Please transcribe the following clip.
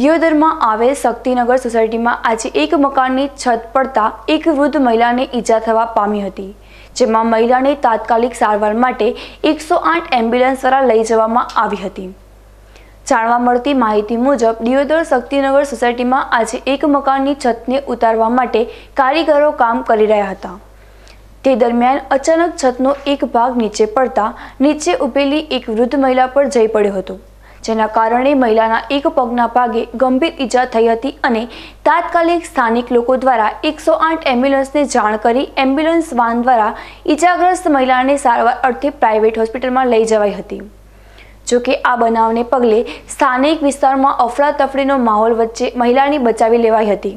દિયોદરમાં આવેલ શક્તિનગર સોસાયટીમાં આજે એક મકાનની છત પડતા એક વૃદ્ધ મહિલાને ઈજા થવા પામી હતી જેમાં મહિલાને તાત્કાલિક સારવાર માટે એકસો આઠ એમ્બ્યુલન્સ દ્વારા લઈ જવામાં આવી હતી જાણવા મળતી માહિતી મુજબ દિયોદર શક્તિનગર સોસાયટીમાં આજે એક મકાનની છતને ઉતારવા માટે કારીગરો કામ કરી રહ્યા હતા તે દરમિયાન અચાનક છતનો એક ભાગ નીચે પડતા નીચે ઉભેલી એક વૃદ્ધ મહિલા પર જઈ પડ્યો હતો જેના કારણે મહિલાના એક પગના ભાગે ગંભીર ઈજા થઈ હતી અને તાત્કાલિક સ્થાનિક લોકો દ્વારા એકસો આઠ એમ્બ્યુલન્સને જાણ કરી એમ્બ્યુલન્સ વાન દ્વારા ઈજાગ્રસ્ત મહિલાને સારવાર અર્થે પ્રાઇવેટ હોસ્પિટલમાં લઈ જવાઈ હતી જોકે આ બનાવને પગલે સ્થાનિક વિસ્તારમાં અફરાતફરીનો માહોલ વચ્ચે મહિલાની બચાવી લેવાઈ હતી